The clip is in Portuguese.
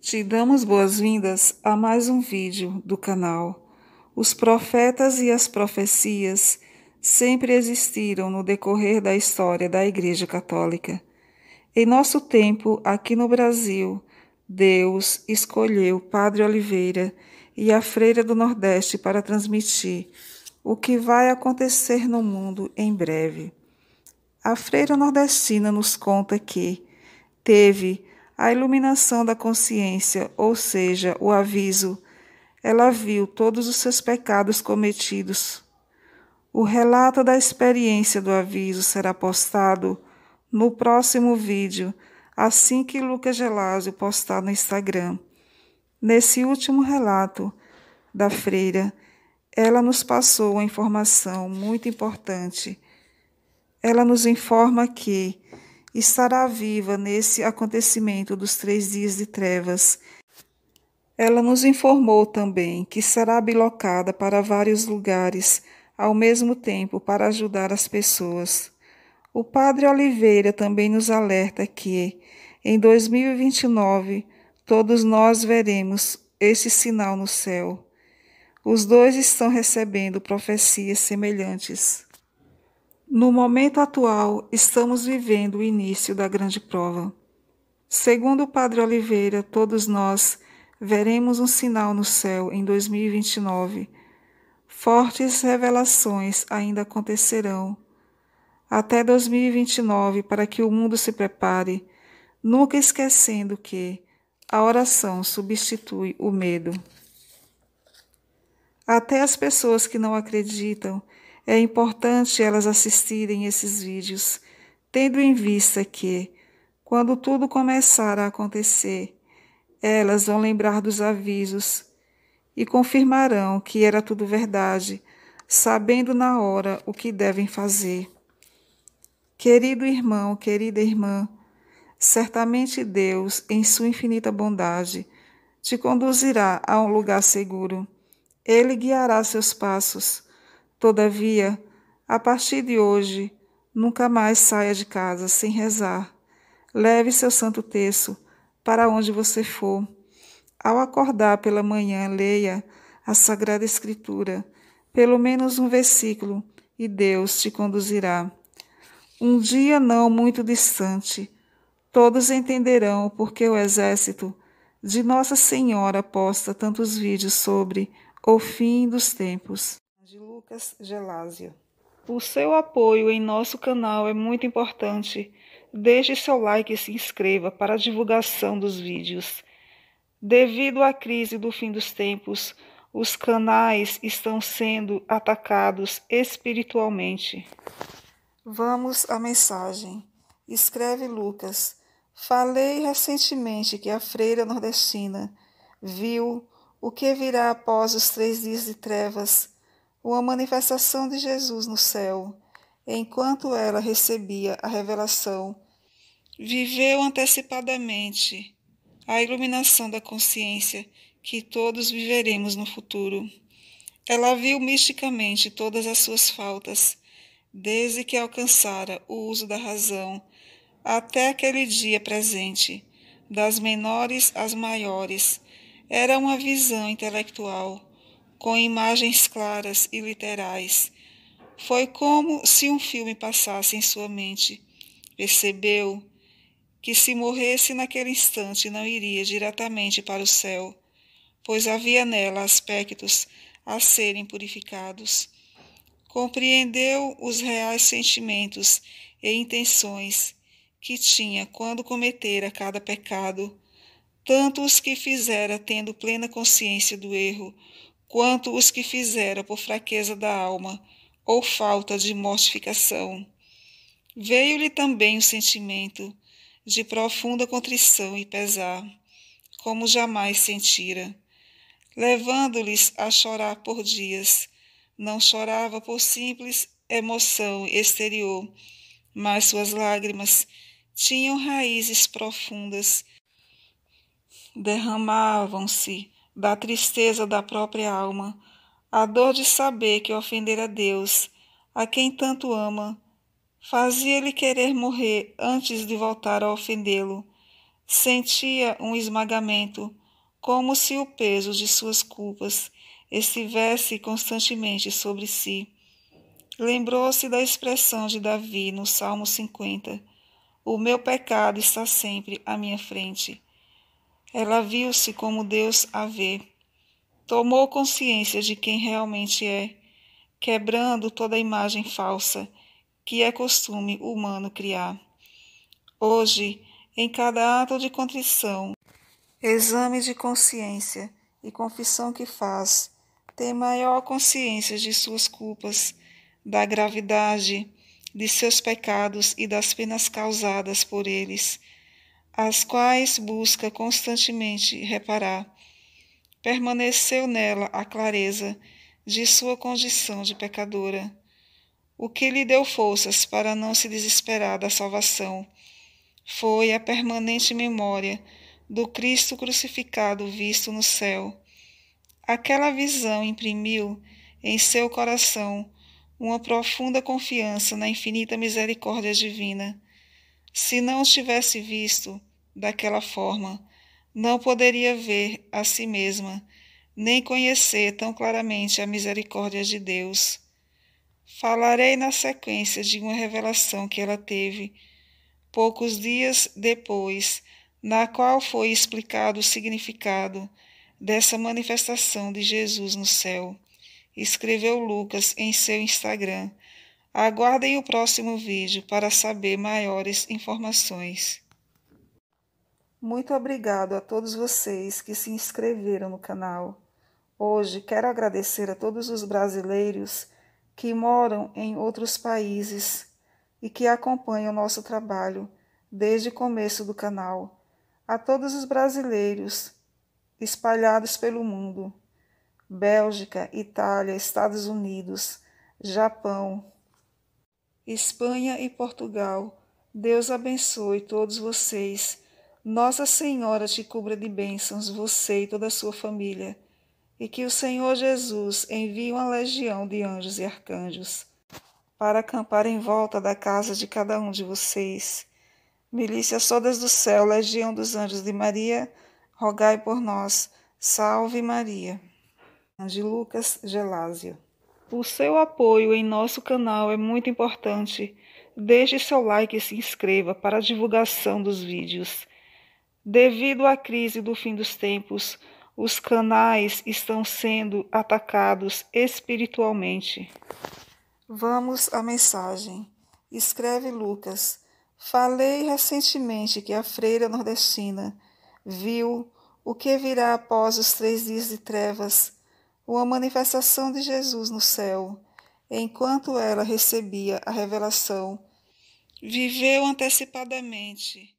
Te damos boas-vindas a mais um vídeo do canal. Os profetas e as profecias sempre existiram no decorrer da história da Igreja Católica. Em nosso tempo, aqui no Brasil, Deus escolheu Padre Oliveira e a Freira do Nordeste para transmitir o que vai acontecer no mundo em breve. A Freira Nordestina nos conta que teve a iluminação da consciência, ou seja, o aviso. Ela viu todos os seus pecados cometidos. O relato da experiência do aviso será postado no próximo vídeo, assim que Lucas Gelásio postar no Instagram. Nesse último relato da freira, ela nos passou uma informação muito importante. Ela nos informa que estará viva nesse acontecimento dos três dias de trevas. Ela nos informou também que será bilocada para vários lugares, ao mesmo tempo para ajudar as pessoas. O padre Oliveira também nos alerta que, em 2029, todos nós veremos esse sinal no céu. Os dois estão recebendo profecias semelhantes. No momento atual, estamos vivendo o início da grande prova. Segundo o Padre Oliveira, todos nós veremos um sinal no céu em 2029. Fortes revelações ainda acontecerão. Até 2029, para que o mundo se prepare, nunca esquecendo que a oração substitui o medo. Até as pessoas que não acreditam é importante elas assistirem esses vídeos, tendo em vista que, quando tudo começar a acontecer, elas vão lembrar dos avisos e confirmarão que era tudo verdade, sabendo na hora o que devem fazer. Querido irmão, querida irmã, certamente Deus, em sua infinita bondade, te conduzirá a um lugar seguro. Ele guiará seus passos Todavia, a partir de hoje, nunca mais saia de casa sem rezar. Leve seu santo terço para onde você for. Ao acordar pela manhã, leia a Sagrada Escritura, pelo menos um versículo, e Deus te conduzirá. Um dia não muito distante, todos entenderão por que o exército de Nossa Senhora posta tantos vídeos sobre o fim dos tempos de Lucas Gelásio. O seu apoio em nosso canal é muito importante. Deixe seu like e se inscreva para a divulgação dos vídeos. Devido à crise do fim dos tempos, os canais estão sendo atacados espiritualmente. Vamos à mensagem. Escreve Lucas. Falei recentemente que a freira nordestina viu o que virá após os três dias de trevas ou a manifestação de Jesus no céu, enquanto ela recebia a revelação, viveu antecipadamente a iluminação da consciência que todos viveremos no futuro. Ela viu misticamente todas as suas faltas, desde que alcançara o uso da razão até aquele dia presente, das menores às maiores. Era uma visão intelectual com imagens claras e literais. Foi como se um filme passasse em sua mente. Percebeu que se morresse naquele instante não iria diretamente para o céu, pois havia nela aspectos a serem purificados. Compreendeu os reais sentimentos e intenções que tinha quando cometera cada pecado, tanto os que fizera tendo plena consciência do erro, quanto os que fizeram por fraqueza da alma ou falta de mortificação. Veio-lhe também o sentimento de profunda contrição e pesar, como jamais sentira, levando-lhes a chorar por dias. Não chorava por simples emoção exterior, mas suas lágrimas tinham raízes profundas derramavam-se da tristeza da própria alma, a dor de saber que ofender a Deus, a quem tanto ama, fazia-lhe querer morrer antes de voltar a ofendê-lo. Sentia um esmagamento, como se o peso de suas culpas estivesse constantemente sobre si. Lembrou-se da expressão de Davi no Salmo 50: O meu pecado está sempre à minha frente. Ela viu-se como Deus a vê. Tomou consciência de quem realmente é, quebrando toda a imagem falsa que é costume humano criar. Hoje, em cada ato de contrição, exame de consciência e confissão que faz, tem maior consciência de suas culpas, da gravidade de seus pecados e das penas causadas por eles as quais busca constantemente reparar. Permaneceu nela a clareza de sua condição de pecadora, o que lhe deu forças para não se desesperar da salvação. Foi a permanente memória do Cristo crucificado visto no céu. Aquela visão imprimiu em seu coração uma profunda confiança na infinita misericórdia divina. Se não tivesse visto, daquela forma, não poderia ver a si mesma, nem conhecer tão claramente a misericórdia de Deus. Falarei na sequência de uma revelação que ela teve poucos dias depois, na qual foi explicado o significado dessa manifestação de Jesus no céu. Escreveu Lucas em seu Instagram. Aguardem o próximo vídeo para saber maiores informações. Muito obrigado a todos vocês que se inscreveram no canal. Hoje quero agradecer a todos os brasileiros que moram em outros países e que acompanham nosso trabalho desde o começo do canal. A todos os brasileiros espalhados pelo mundo Bélgica, Itália, Estados Unidos, Japão, Espanha e Portugal. Deus abençoe todos vocês nossa Senhora te cubra de bênçãos, você e toda a sua família, e que o Senhor Jesus envie uma legião de anjos e arcanjos para acampar em volta da casa de cada um de vocês. Milícia todas do Céu, Legião dos Anjos de Maria, rogai por nós. Salve Maria. De Lucas Gelásio. O seu apoio em nosso canal é muito importante. Deixe seu like e se inscreva para a divulgação dos vídeos. Devido à crise do fim dos tempos, os canais estão sendo atacados espiritualmente. Vamos à mensagem. Escreve Lucas. Falei recentemente que a freira nordestina viu o que virá após os três dias de trevas, uma manifestação de Jesus no céu. Enquanto ela recebia a revelação, viveu antecipadamente